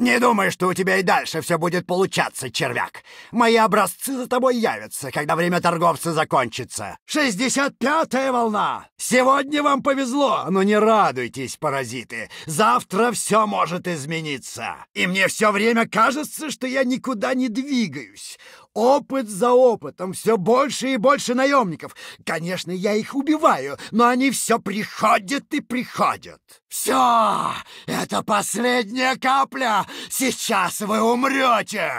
«Не думай, что у тебя и дальше все будет получаться, червяк. Мои образцы за тобой явятся, когда время торговца закончится. Шестьдесят пятая волна! Сегодня вам повезло, но не радуйтесь, паразиты. Завтра все может измениться. И мне все время кажется, что я никуда не двигаюсь. Опыт за опытом, все больше и больше наемников. Конечно, я их убиваю, но они все приходят и приходят. Все, это последняя капля, сейчас вы умрете.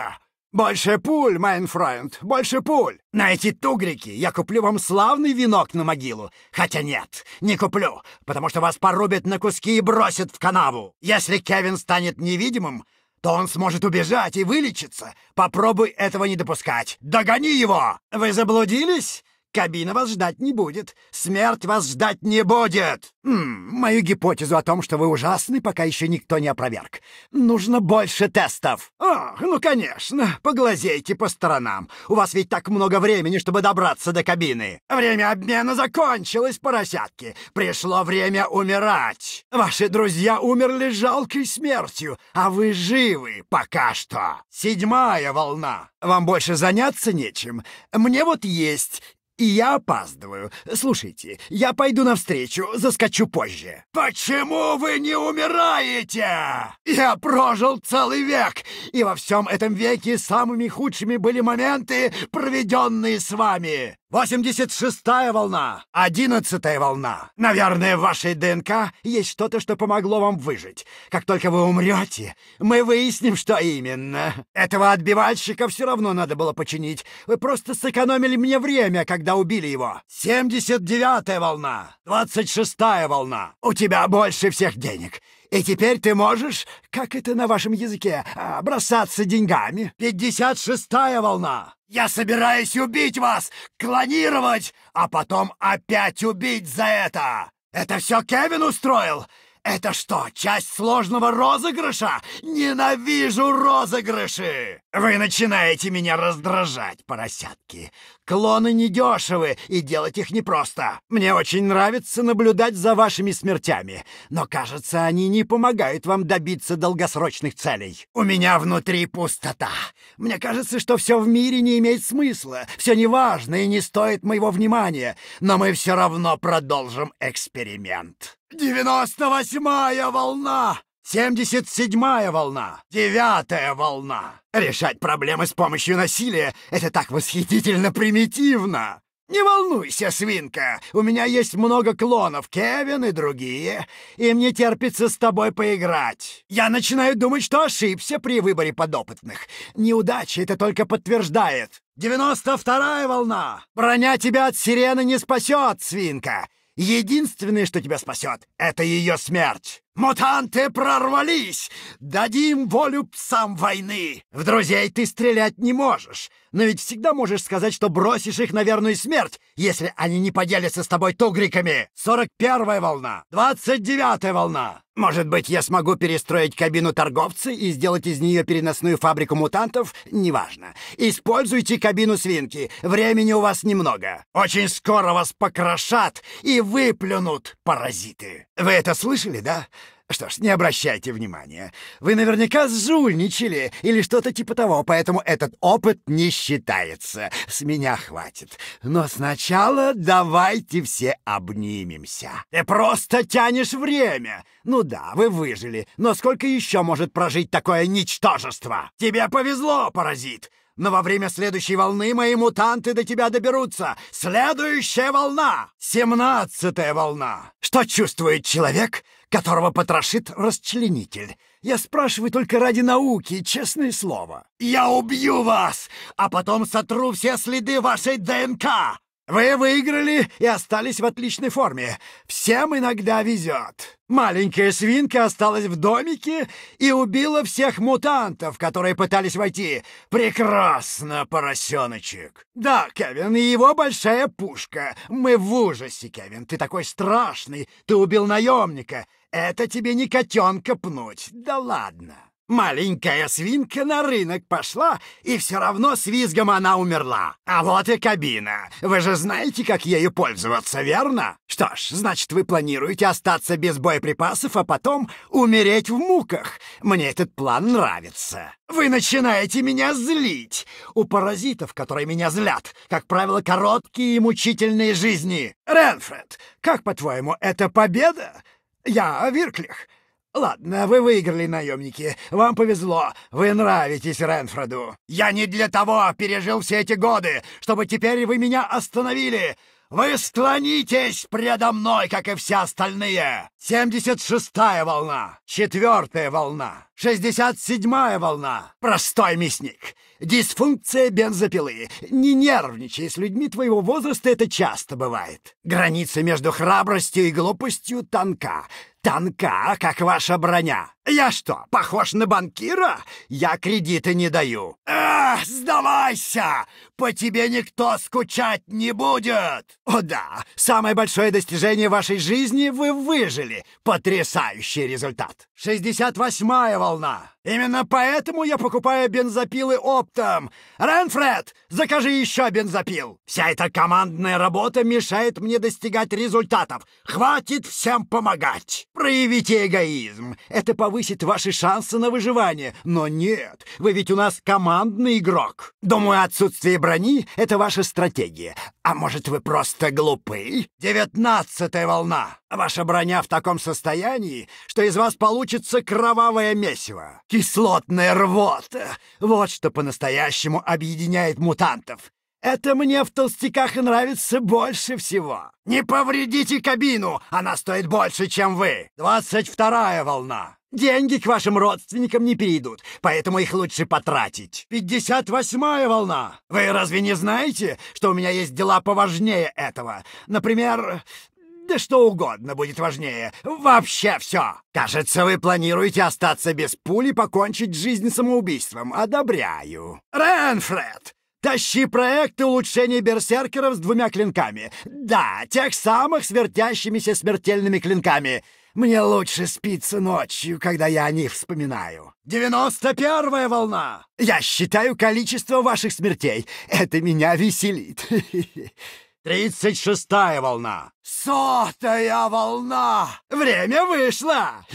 «Больше пуль, майнфрайнд, больше пуль! На эти тугрики я куплю вам славный венок на могилу. Хотя нет, не куплю, потому что вас порубят на куски и бросят в канаву. Если Кевин станет невидимым, то он сможет убежать и вылечиться. Попробуй этого не допускать. Догони его! Вы заблудились? Кабина вас ждать не будет. Смерть вас ждать не будет. М -м, мою гипотезу о том, что вы ужасны, пока еще никто не опроверг. Нужно больше тестов. Ах, ну конечно. Поглазейте по сторонам. У вас ведь так много времени, чтобы добраться до кабины. Время обмена закончилось, поросятки. Пришло время умирать. Ваши друзья умерли жалкой смертью, а вы живы пока что. Седьмая волна. Вам больше заняться нечем. Мне вот есть. И я опаздываю. Слушайте, я пойду навстречу, заскочу позже. Почему вы не умираете? Я прожил целый век, и во всем этом веке самыми худшими были моменты, проведенные с вами. Восемьдесят шестая волна! Одиннадцатая волна! Наверное, в вашей ДНК есть что-то, что помогло вам выжить. Как только вы умрете, мы выясним, что именно. Этого отбивальщика все равно надо было починить. Вы просто сэкономили мне время, когда убили его. Семьдесят девятая волна! Двадцать шестая волна! У тебя больше всех денег!» И теперь ты можешь, как это на вашем языке, а, бросаться деньгами. Пятьдесят шестая волна. Я собираюсь убить вас, клонировать, а потом опять убить за это! Это все Кевин устроил! Это что, часть сложного розыгрыша? Ненавижу розыгрыши! Вы начинаете меня раздражать, поросятки. Клоны недешевы, и делать их непросто. Мне очень нравится наблюдать за вашими смертями, но, кажется, они не помогают вам добиться долгосрочных целей. У меня внутри пустота. Мне кажется, что все в мире не имеет смысла, все неважно и не стоит моего внимания, но мы все равно продолжим эксперимент. Девяносто восьмая волна! Семьдесят седьмая волна! Девятая волна! Решать проблемы с помощью насилия — это так восхитительно примитивно! «Не волнуйся, свинка, у меня есть много клонов, Кевин и другие, и мне терпится с тобой поиграть. Я начинаю думать, что ошибся при выборе подопытных. Неудача это только подтверждает. Девяносто вторая волна! Броня тебя от сирены не спасет, свинка! Единственное, что тебя спасет, это ее смерть. Мутанты прорвались! Дадим волю псам войны! В друзей ты стрелять не можешь, но ведь всегда можешь сказать, что бросишь их на верную смерть, если они не поделятся с тобой тугриками. Сорок первая волна, двадцать девятая волна. Может быть, я смогу перестроить кабину торговца и сделать из нее переносную фабрику мутантов? Неважно. Используйте кабину свинки. Времени у вас немного. Очень скоро вас покрошат и выплюнут паразиты. Вы это слышали, да? Что ж, не обращайте внимания. Вы наверняка сжульничали или что-то типа того, поэтому этот опыт не считается. С меня хватит. Но сначала давайте все обнимемся. Ты просто тянешь время. Ну да, вы выжили, но сколько еще может прожить такое ничтожество? Тебе повезло, паразит. Но во время следующей волны мои мутанты до тебя доберутся. Следующая волна! Семнадцатая волна! Что чувствует человек, которого потрошит расчленитель. Я спрашиваю только ради науки, честное слово. Я убью вас, а потом сотру все следы вашей ДНК. Вы выиграли и остались в отличной форме. Всем иногда везет. Маленькая свинка осталась в домике и убила всех мутантов, которые пытались войти. Прекрасно, поросеночек. Да, Кевин, и его большая пушка. Мы в ужасе, Кевин. Ты такой страшный. Ты убил наемника. Это тебе не котенка пнуть, да ладно. Маленькая свинка на рынок пошла, и все равно с визгом она умерла. А вот и кабина. Вы же знаете, как ею пользоваться, верно? Что ж, значит, вы планируете остаться без боеприпасов, а потом умереть в муках. Мне этот план нравится. Вы начинаете меня злить. У паразитов, которые меня злят, как правило, короткие и мучительные жизни. Ренфред, как, по-твоему, это победа? Я Вирклих. Ладно, вы выиграли, наемники. Вам повезло. Вы нравитесь Ренфроду. Я не для того пережил все эти годы, чтобы теперь вы меня остановили. Вы склонитесь предо мной, как и все остальные. 76-я волна. Четвертая волна. 67-я волна. Простой мясник. Дисфункция бензопилы. Не нервничай, с людьми твоего возраста это часто бывает. Граница между храбростью и глупостью тонка. Тонка, как ваша броня. Я что, похож на банкира? Я кредиты не даю. Эх, сдавайся! По тебе никто скучать не будет! О да, самое большое достижение вашей жизни вы выжили. Потрясающий результат. 68-я волна. ol' now Именно поэтому я покупаю бензопилы оптом. Ренфред, закажи еще бензопил. Вся эта командная работа мешает мне достигать результатов. Хватит всем помогать. Проявите эгоизм. Это повысит ваши шансы на выживание. Но нет, вы ведь у нас командный игрок. Думаю, отсутствие брони — это ваша стратегия. А может, вы просто глупы? Девятнадцатая волна. Ваша броня в таком состоянии, что из вас получится кровавое месиво кислотная рвота. Вот что по-настоящему объединяет мутантов. Это мне в толстяках и нравится больше всего. Не повредите кабину, она стоит больше, чем вы. Двадцать вторая волна. Деньги к вашим родственникам не перейдут, поэтому их лучше потратить. Пятьдесят восьмая волна. Вы разве не знаете, что у меня есть дела поважнее этого? Например, да что угодно будет важнее. Вообще все. Кажется, вы планируете остаться без пули и покончить жизнь самоубийством. Одобряю. Ренфред, Тащи проекты улучшения берсеркеров с двумя клинками. Да, тех самых свертящимися смертельными клинками. Мне лучше спится ночью, когда я о них вспоминаю. Девяносто первая волна! Я считаю количество ваших смертей. Это меня веселит. Тридцать шестая волна! Сотая волна! Время вышло!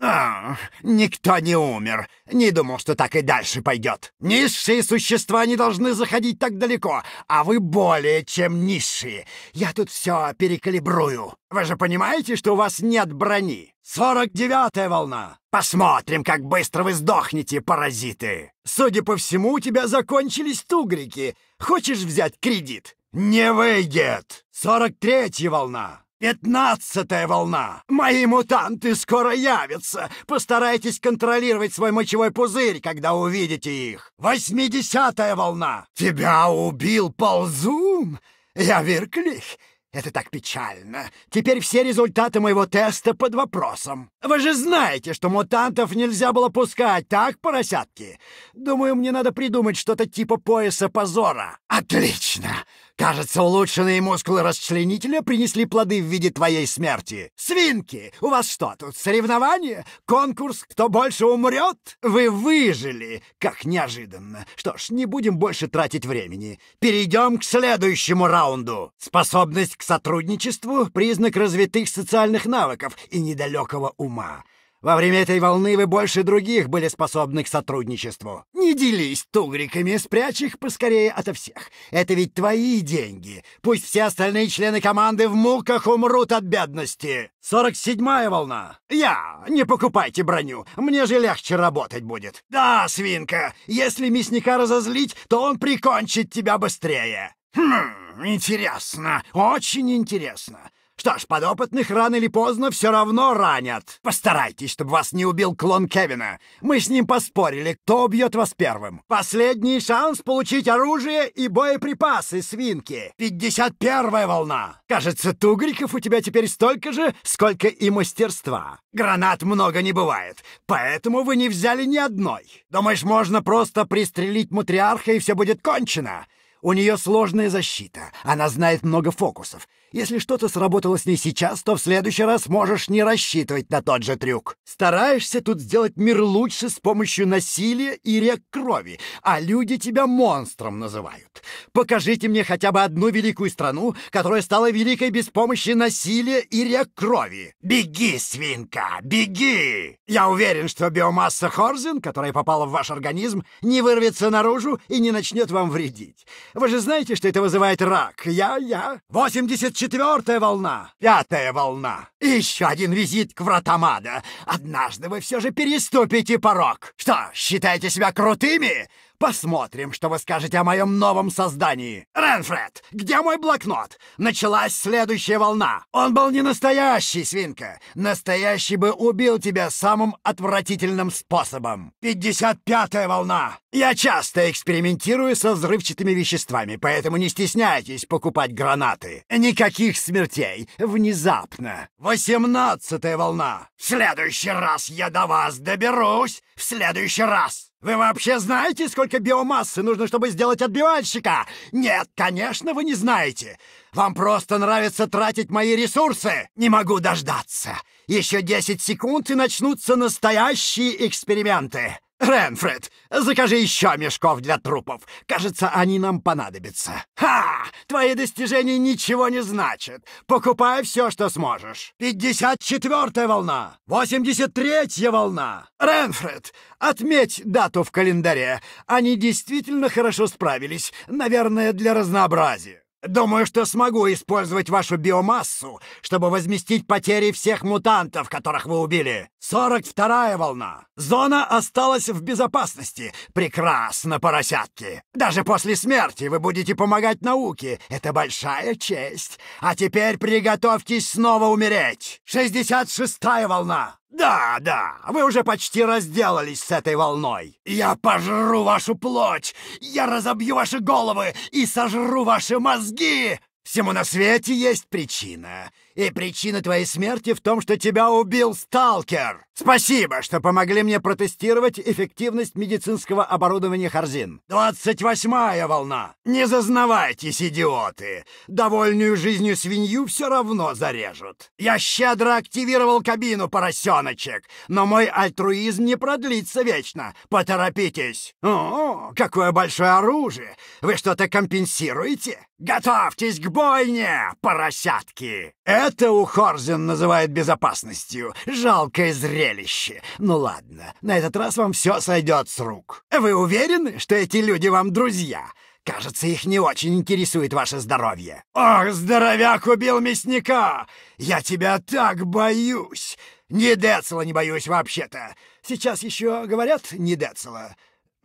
Ах, никто не умер. Не думал, что так и дальше пойдет. Низшие существа не должны заходить так далеко, а вы более чем низшие. Я тут все перекалибрую. Вы же понимаете, что у вас нет брони? Сорок девятая волна. Посмотрим, как быстро вы сдохнете, паразиты. Судя по всему, у тебя закончились тугрики. Хочешь взять кредит? «Не выйдет! Сорок третья волна! Пятнадцатая волна! Мои мутанты скоро явятся! Постарайтесь контролировать свой мочевой пузырь, когда увидите их! Восьмидесятая волна! Тебя убил ползун! Я верклих!» Это так печально. Теперь все результаты моего теста под вопросом. Вы же знаете, что мутантов нельзя было пускать, так, поросятки? Думаю, мне надо придумать что-то типа пояса позора. Отлично! Кажется, улучшенные мускулы расчленителя принесли плоды в виде твоей смерти. Свинки, у вас что тут, соревнование? Конкурс, кто больше умрет? Вы выжили, как неожиданно. Что ж, не будем больше тратить времени. Перейдем к следующему раунду. Способность к сотрудничеству — признак развитых социальных навыков и недалекого ума. Во время этой волны вы больше других были способны к сотрудничеству. Не делись тугриками, спрячь их поскорее ото всех. Это ведь твои деньги. Пусть все остальные члены команды в муках умрут от бедности. 47-я волна. Я. Не покупайте броню. Мне же легче работать будет. Да, свинка, если мясника разозлить, то он прикончит тебя быстрее. Хм, интересно, очень интересно. Что ж, подопытных рано или поздно все равно ранят. Постарайтесь, чтобы вас не убил клон Кевина. Мы с ним поспорили, кто убьет вас первым. Последний шанс получить оружие и боеприпасы, свинки. 51-я волна. Кажется, тугриков у тебя теперь столько же, сколько и мастерства. Гранат много не бывает, поэтому вы не взяли ни одной. Думаешь, можно просто пристрелить матриарха и все будет кончено? У нее сложная защита, она знает много фокусов. Если что-то сработало с ней сейчас, то в следующий раз можешь не рассчитывать на тот же трюк. Стараешься тут сделать мир лучше с помощью насилия и рек крови, а люди тебя монстром называют. Покажите мне хотя бы одну великую страну, которая стала великой без помощи насилия и рек крови. Беги, свинка, беги! Я уверен, что биомасса Хорзин, которая попала в ваш организм, не вырвется наружу и не начнет вам вредить. Вы же знаете, что это вызывает рак. Я, я. Восемьдесят четвертая волна. Пятая волна. И еще один визит к вратам ада. Однажды вы все же переступите порог. Что, считаете себя крутыми? Посмотрим, что вы скажете о моем новом создании. Ренфред, где мой блокнот? Началась следующая волна. Он был не настоящий, свинка. Настоящий бы убил тебя самым отвратительным способом. 55-я волна. Я часто экспериментирую со взрывчатыми веществами, поэтому не стесняйтесь покупать гранаты. Никаких смертей. Внезапно. 18-я волна. В следующий раз я до вас доберусь. В следующий раз. Вы вообще знаете, сколько биомассы нужно, чтобы сделать отбивальщика? Нет, конечно, вы не знаете. Вам просто нравится тратить мои ресурсы. Не могу дождаться. Еще 10 секунд и начнутся настоящие эксперименты. «Ренфред, закажи еще мешков для трупов. Кажется, они нам понадобятся». «Ха! Твои достижения ничего не значат. Покупай все, что сможешь». «Пятьдесят четвертая волна! Восемьдесят третья волна!» «Ренфред, отметь дату в календаре. Они действительно хорошо справились. Наверное, для разнообразия». Думаю, что смогу использовать вашу биомассу, чтобы возместить потери всех мутантов, которых вы убили. 42-я волна. Зона осталась в безопасности. Прекрасно, поросятки. Даже после смерти вы будете помогать науке. Это большая честь. А теперь приготовьтесь снова умереть. 66-я волна. Да, да, вы уже почти разделались с этой волной. Я пожру вашу плоть, я разобью ваши головы и сожру ваши мозги. Всему на свете есть причина. И причина твоей смерти в том, что тебя убил сталкер. Спасибо, что помогли мне протестировать эффективность медицинского оборудования Харзин. 28-я волна. Не зазнавайтесь, идиоты. Довольную жизнью свинью все равно зарежут. Я щедро активировал кабину, поросеночек, но мой альтруизм не продлится вечно. Поторопитесь. О, какое большое оружие. Вы что-то компенсируете? «Готовьтесь к бойне, поросятки!» Это у Хорзен называют безопасностью. Жалкое зрелище. Ну ладно, на этот раз вам все сойдет с рук. Вы уверены, что эти люди вам друзья? Кажется, их не очень интересует ваше здоровье. «Ох, здоровяк убил мясника! Я тебя так боюсь! Не Децла не боюсь вообще-то! Сейчас еще говорят «не Децла».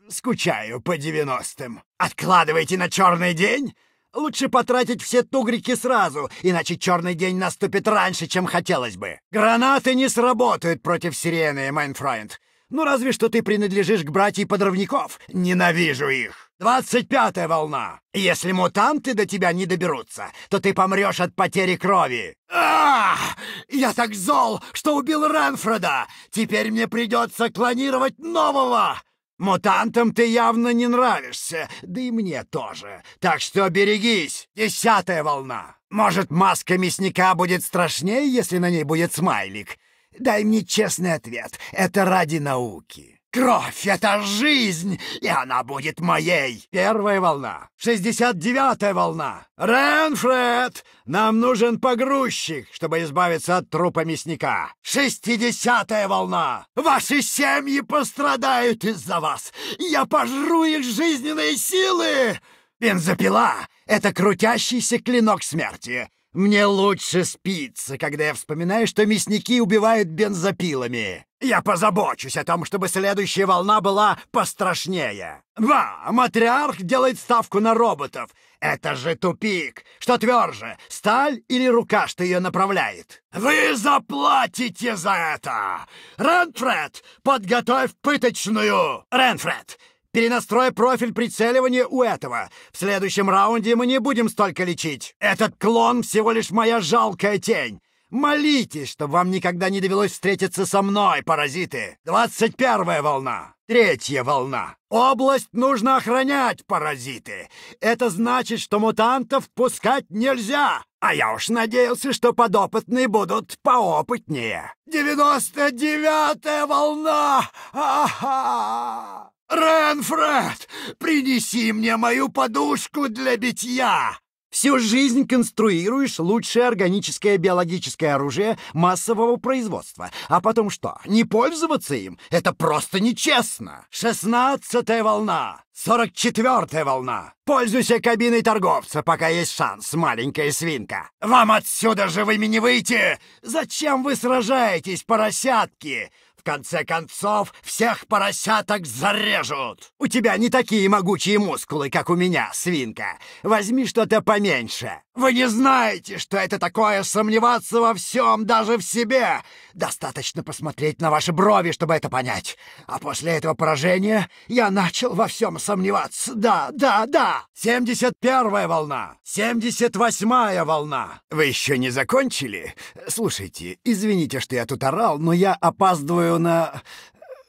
Скучаю по девяностым. Откладывайте на черный день?» Лучше потратить все тугрики сразу, иначе черный день наступит раньше, чем хотелось бы. Гранаты не сработают против сирены, Майнфрайнд. Ну, разве что ты принадлежишь к братьям-подрывников. Ненавижу их. Двадцать пятая волна. Если мутанты до тебя не доберутся, то ты помрешь от потери крови. Ах! Я так зол, что убил Ренфреда. Теперь мне придется клонировать нового. Мутантам ты явно не нравишься, да и мне тоже. Так что берегись, десятая волна. Может, маска мясника будет страшнее, если на ней будет смайлик? Дай мне честный ответ, это ради науки. Кровь — это жизнь, и она будет моей. Первая волна. Шестьдесят девятая волна. Ренфред, нам нужен погрузчик, чтобы избавиться от трупа мясника. Шестидесятая волна. Ваши семьи пострадают из-за вас. Я пожру их жизненные силы. Бензопила — это крутящийся клинок смерти. Мне лучше спится, когда я вспоминаю, что мясники убивают бензопилами. Я позабочусь о том, чтобы следующая волна была пострашнее. Ва, матриарх делает ставку на роботов. Это же тупик. Что тверже, сталь или рука, что ее направляет? Вы заплатите за это! Ренфред, подготовь пыточную! Ренфред, Перенастрой профиль прицеливания у этого. В следующем раунде мы не будем столько лечить. Этот клон всего лишь моя жалкая тень. Молитесь, чтобы вам никогда не довелось встретиться со мной, паразиты. Двадцать первая волна. Третья волна. Область нужно охранять, паразиты. Это значит, что мутантов пускать нельзя. А я уж надеялся, что подопытные будут поопытнее. Девяносто девятая волна! Ага! «Ранфред, принеси мне мою подушку для битья!» Всю жизнь конструируешь лучшее органическое биологическое оружие массового производства. А потом что? Не пользоваться им? Это просто нечестно. Шестнадцатая волна. Сорок четвертая волна. Пользуйся кабиной торговца, пока есть шанс, маленькая свинка. Вам отсюда живыми не выйти. Зачем вы сражаетесь, поросятки? В конце концов, всех поросяток зарежут! У тебя не такие могучие мускулы, как у меня, свинка. Возьми что-то поменьше. Вы не знаете, что это такое сомневаться во всем, даже в себе. Достаточно посмотреть на ваши брови, чтобы это понять. А после этого поражения я начал во всем сомневаться. Да, да, да. 71-я волна. 78-я волна. Вы еще не закончили? Слушайте, извините, что я тут орал, но я опаздываю опаздываю на...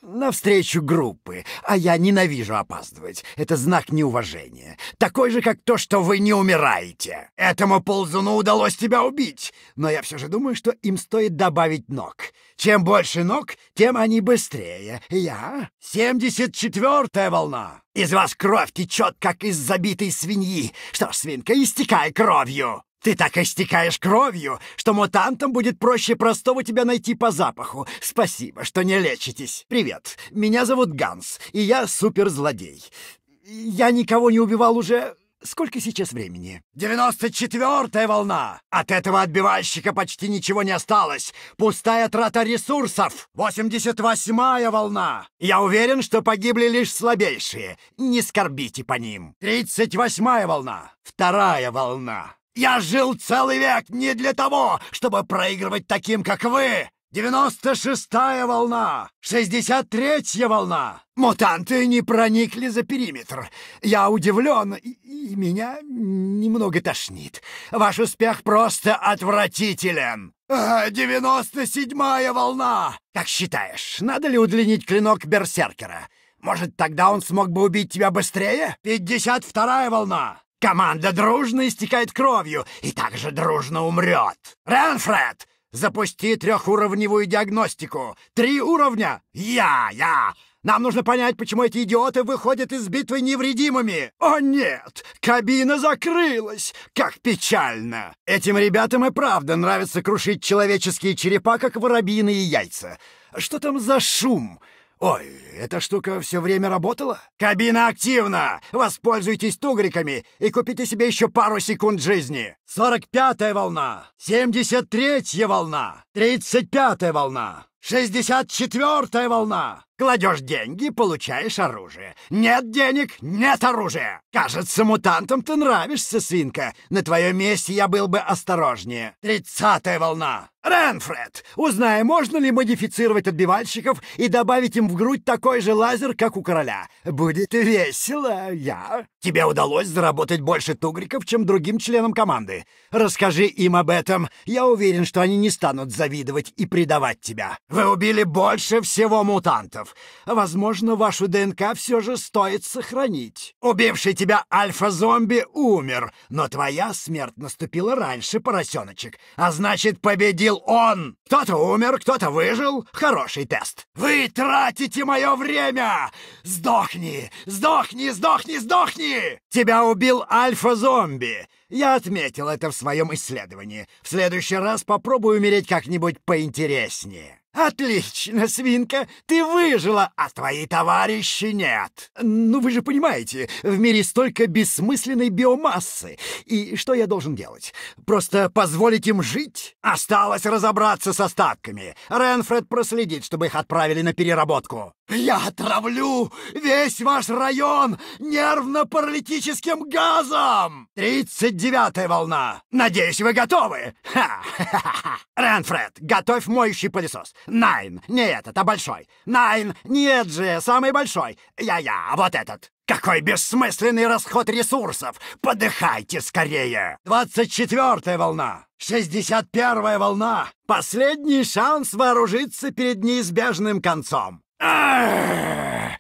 на встречу группы, а я ненавижу опаздывать. Это знак неуважения. Такой же, как то, что вы не умираете. Этому ползуну удалось тебя убить, но я все же думаю, что им стоит добавить ног. Чем больше ног, тем они быстрее. Я — 74-я волна. Из вас кровь течет, как из забитой свиньи. Что ж, свинка, истекай кровью. Ты так истекаешь кровью, что мутантам будет проще простого тебя найти по запаху. Спасибо, что не лечитесь. Привет, меня зовут Ганс, и я суперзлодей. Я никого не убивал уже... Сколько сейчас времени? Девяносто четвертая волна! От этого отбивальщика почти ничего не осталось. Пустая трата ресурсов! Восемьдесят восьмая волна! Я уверен, что погибли лишь слабейшие. Не скорбите по ним. Тридцать восьмая волна! Вторая волна! Я жил целый век не для того, чтобы проигрывать таким, как вы! 96-я волна! 63-я волна! Мутанты не проникли за периметр. Я удивлен, и, и меня немного тошнит. Ваш успех просто отвратителен. 97-я волна! Как считаешь, надо ли удлинить клинок Берсеркера? Может, тогда он смог бы убить тебя быстрее? 52-я волна! Команда дружно истекает кровью и также дружно умрет. Ренфред, запусти трехуровневую диагностику. Три уровня. Я, я. Нам нужно понять, почему эти идиоты выходят из битвы невредимыми. О нет, кабина закрылась. Как печально. Этим ребятам и правда нравится крушить человеческие черепа, как воробьиные яйца. Что там за шум? Ой, эта штука все время работала? Кабина активна! Воспользуйтесь тугриками и купите себе еще пару секунд жизни. 45-я волна, 73-я волна, 35-я волна. Шестьдесят четвертая волна! Кладешь деньги, получаешь оружие. Нет денег, нет оружия. Кажется, мутантам ты нравишься, свинка. На твоем месте я был бы осторожнее. Тридцатая волна! Ренфред, узнай, можно ли модифицировать отбивальщиков и добавить им в грудь такой же лазер, как у короля. Будет весело, я. Тебе удалось заработать больше тугриков, чем другим членам команды. Расскажи им об этом. Я уверен, что они не станут завидовать и предавать тебя. Вы убили больше всего мутантов. Возможно, вашу ДНК все же стоит сохранить. Убивший тебя альфа-зомби умер, но твоя смерть наступила раньше, поросеночек. А значит, победил он. Кто-то умер, кто-то выжил. Хороший тест. Вы тратите мое время! Сдохни! Сдохни! Сдохни! Сдохни! Тебя убил альфа-зомби. Я отметил это в своем исследовании. В следующий раз попробую умереть как-нибудь поинтереснее. «Отлично, свинка, ты выжила, а твои товарищи нет!» «Ну вы же понимаете, в мире столько бессмысленной биомассы. И что я должен делать? Просто позволить им жить?» «Осталось разобраться с остатками. Ренфред проследит, чтобы их отправили на переработку». Я отравлю весь ваш район нервно-паралитическим газом! Тридцать девятая волна! Надеюсь, вы готовы! Ха-ха-ха! Ренфред, готовь моющий пылесос. Найн, не этот, а большой. Найн, нет же, самый большой. Я-я, а вот этот. Какой бессмысленный расход ресурсов! Подыхайте скорее! Двадцать четвертая волна! Шестьдесят первая волна! Последний шанс вооружиться перед неизбежным концом! Я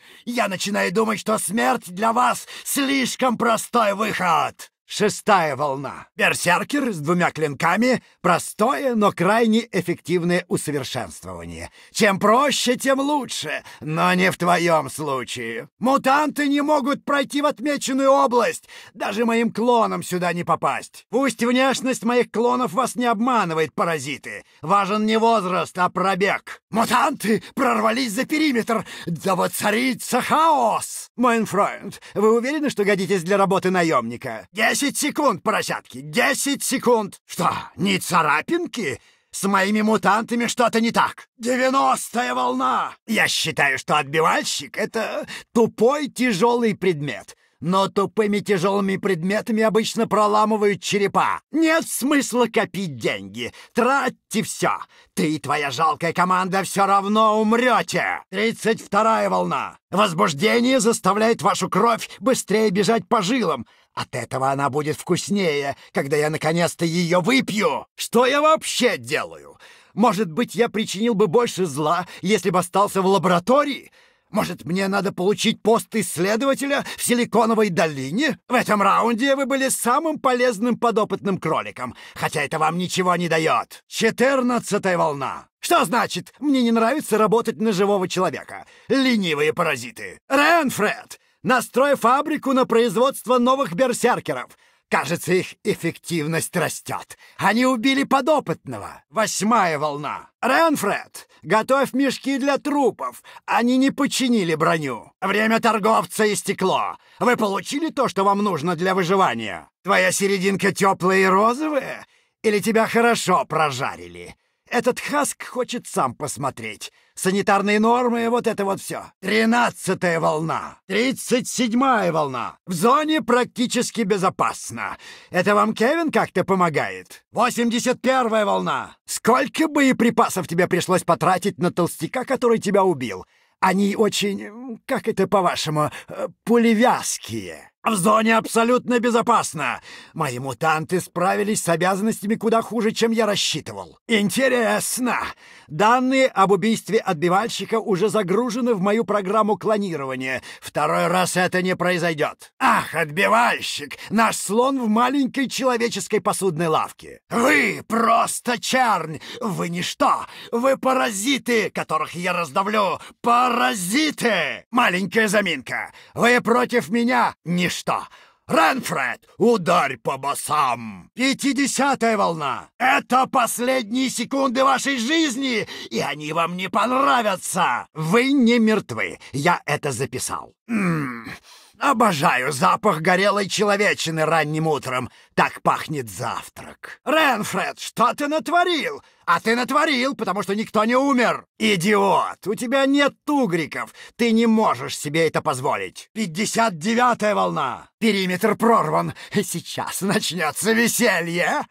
начинаю думать, что смерть для вас слишком простой выход. Шестая волна. Берсеркер с двумя клинками — простое, но крайне эффективное усовершенствование. Чем проще, тем лучше, но не в твоем случае. Мутанты не могут пройти в отмеченную область, даже моим клонам сюда не попасть. Пусть внешность моих клонов вас не обманывает, паразиты. Важен не возраст, а пробег. Мутанты прорвались за периметр, да воцарится хаос! Майнфройнд, вы уверены, что годитесь для работы наемника? Десять секунд, поросятки, десять секунд! Что, не царапинки? С моими мутантами что-то не так. Девяностая волна! Я считаю, что отбивальщик — это тупой тяжелый предмет — но тупыми тяжелыми предметами обычно проламывают черепа. Нет смысла копить деньги. Тратьте все. Ты и твоя жалкая команда все равно умрете. Тридцать вторая волна. Возбуждение заставляет вашу кровь быстрее бежать по жилам. От этого она будет вкуснее, когда я наконец-то ее выпью. Что я вообще делаю? Может быть, я причинил бы больше зла, если бы остался в лаборатории? Может, мне надо получить пост исследователя в Силиконовой долине? В этом раунде вы были самым полезным подопытным кроликом, хотя это вам ничего не дает. Четырнадцатая волна. Что значит, мне не нравится работать на живого человека? Ленивые паразиты. Ренфред, настрой фабрику на производство новых берсеркеров. Кажется, их эффективность растет. Они убили подопытного. Восьмая волна. Ренфред, готовь мешки для трупов. Они не починили броню. Время торговца истекло. Вы получили то, что вам нужно для выживания? Твоя серединка теплая и розовая? Или тебя хорошо прожарили? Этот Хаск хочет сам посмотреть. Санитарные нормы и вот это вот все. Тринадцатая волна. Тридцать седьмая волна. В зоне практически безопасно. Это вам Кевин как-то помогает? Восемьдесят первая волна. Сколько боеприпасов тебе пришлось потратить на толстяка, который тебя убил? Они очень, как это по-вашему, э, пулевязкие. В зоне абсолютно безопасно. Мои мутанты справились с обязанностями куда хуже, чем я рассчитывал. Интересно. Данные об убийстве отбивальщика уже загружены в мою программу клонирования. Второй раз это не произойдет. Ах, отбивальщик! Наш слон в маленькой человеческой посудной лавке. Вы просто чернь! Вы ничто! Вы паразиты, которых я раздавлю! Паразиты! Маленькая заминка. Вы против меня? Ничто! что? Ренфред, ударь по басам! Пятидесятая волна! Это последние секунды вашей жизни, и они вам не понравятся! Вы не мертвы, я это записал. М Обожаю запах горелой человечины ранним утром. Так пахнет завтрак. Ренфред, что ты натворил? А ты натворил, потому что никто не умер. Идиот, у тебя нет тугриков. Ты не можешь себе это позволить. 59-я волна. Периметр прорван. Сейчас начнется веселье.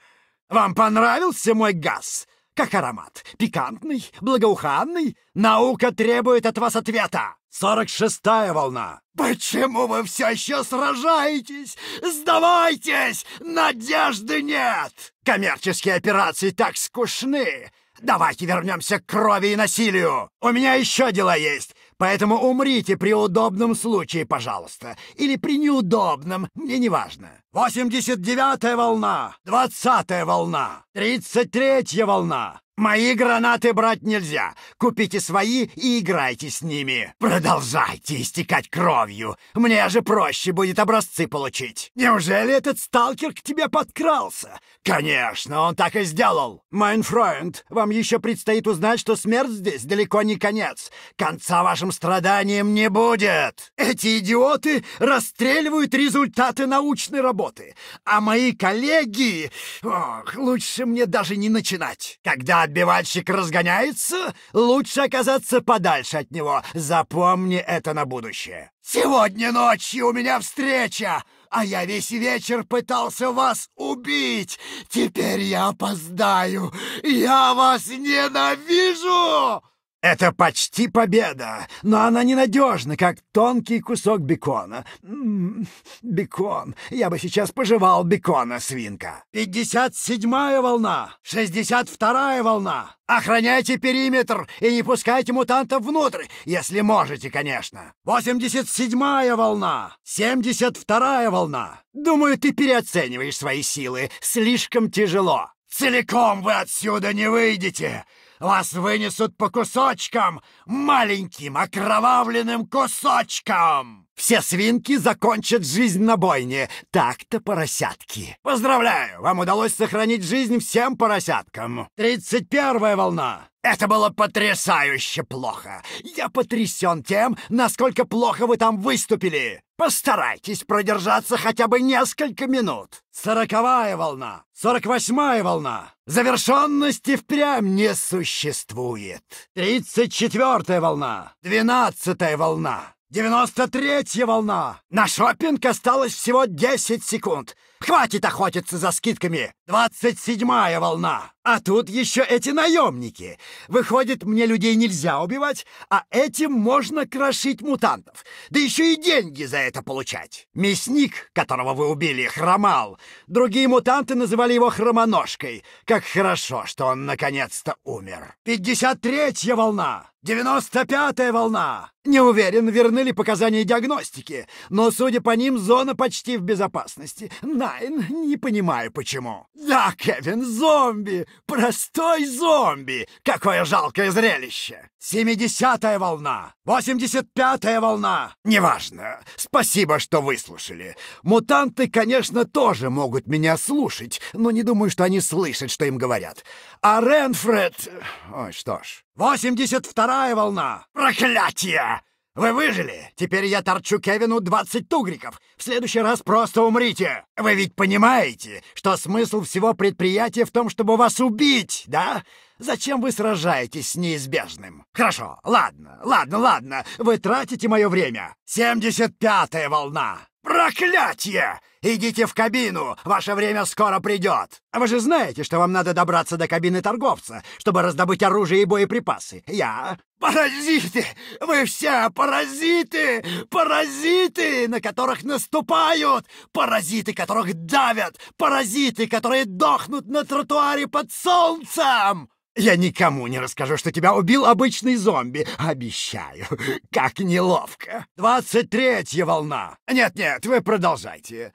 Вам понравился мой газ? Как аромат? Пикантный? Благоуханный? Наука требует от вас ответа! Сорок шестая волна! Почему вы все еще сражаетесь? Сдавайтесь! Надежды нет! Коммерческие операции так скучны! Давайте вернемся к крови и насилию! У меня еще дела есть! Поэтому умрите при удобном случае, пожалуйста. Или при неудобном, мне не важно. «Восемьдесят девятая волна! Двадцатая волна! Тридцать третья волна! Мои гранаты брать нельзя! Купите свои и играйте с ними! Продолжайте истекать кровью! Мне же проще будет образцы получить! Неужели этот сталкер к тебе подкрался? Конечно, он так и сделал! Майнфройнд, вам еще предстоит узнать, что смерть здесь далеко не конец! Конца вашим страданиям не будет! Эти идиоты расстреливают результаты научной работы! работы. А мои коллеги... Ох, лучше мне даже не начинать. Когда отбивальщик разгоняется, лучше оказаться подальше от него. Запомни это на будущее. Сегодня ночью у меня встреча, а я весь вечер пытался вас убить. Теперь я опоздаю. Я вас ненавижу!» Это почти победа, но она ненадежна, как тонкий кусок бекона. М -м -м, бекон. Я бы сейчас пожевал бекона, свинка. Пятьдесят седьмая волна, шестьдесят вторая волна. Охраняйте периметр и не пускайте мутантов внутрь, если можете, конечно. Восемьдесят седьмая волна, семьдесят вторая волна. Думаю, ты переоцениваешь свои силы. Слишком тяжело. Целиком вы отсюда не выйдете. Вас вынесут по кусочкам, маленьким окровавленным кусочкам! Все свинки закончат жизнь на бойне. Так-то поросятки. Поздравляю, вам удалось сохранить жизнь всем поросяткам. Тридцать первая волна. Это было потрясающе плохо. Я потрясен тем, насколько плохо вы там выступили. Постарайтесь продержаться хотя бы несколько минут. Сороковая волна, сорок восьмая волна. Завершенности впрямь не существует. Тридцать четвертая волна, двенадцатая волна, девяносто третья волна. На шопинг осталось всего десять секунд. Хватит охотиться за скидками! Двадцать седьмая волна! А тут еще эти наемники! Выходит, мне людей нельзя убивать, а этим можно крошить мутантов. Да еще и деньги за это получать. Мясник, которого вы убили, хромал. Другие мутанты называли его хромоножкой. Как хорошо, что он наконец-то умер. Пятьдесят третья волна! Девяносто пятая волна! Не уверен, верны ли показания диагностики, но, судя по ним, зона почти в безопасности. На, Райан, не понимаю почему. Да, Кевин, зомби! Простой зомби! Какое жалкое зрелище! Семидесятая волна! Восемьдесят пятая волна! Неважно. Спасибо, что выслушали. Мутанты, конечно, тоже могут меня слушать, но не думаю, что они слышат, что им говорят. А Ренфред... Э, ой, что ж. Восемьдесят вторая волна! Проклятие! Вы выжили! Теперь я торчу Кевину 20 тугриков! В следующий раз просто умрите! Вы ведь понимаете, что смысл всего предприятия в том, чтобы вас убить, да? Зачем вы сражаетесь с неизбежным? Хорошо, ладно, ладно, ладно, вы тратите мое время. 75-я волна! «Проклятье! Идите в кабину! Ваше время скоро придет! А вы же знаете, что вам надо добраться до кабины торговца, чтобы раздобыть оружие и боеприпасы. Я...» «Паразиты! Вы все паразиты! Паразиты, на которых наступают! Паразиты, которых давят! Паразиты, которые дохнут на тротуаре под солнцем!» Я никому не расскажу, что тебя убил обычный зомби. Обещаю. Как неловко. Двадцать третья волна. Нет-нет, вы продолжайте.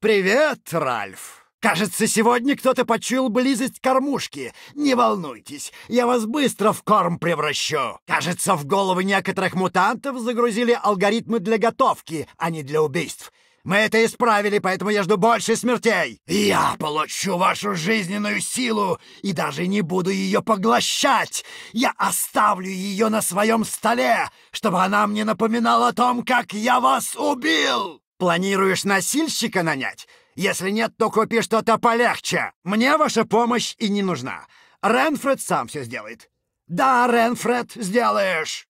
Привет, Ральф. Кажется, сегодня кто-то почуял близость кормушки. Не волнуйтесь, я вас быстро в корм превращу. Кажется, в головы некоторых мутантов загрузили алгоритмы для готовки, а не для убийств. Мы это исправили, поэтому я жду больше смертей. Я получу вашу жизненную силу и даже не буду ее поглощать. Я оставлю ее на своем столе, чтобы она мне напоминала о том, как я вас убил. Планируешь насильщика нанять? Если нет, то купи что-то полегче. Мне ваша помощь и не нужна. Ренфред сам все сделает. Да, Ренфред, сделаешь.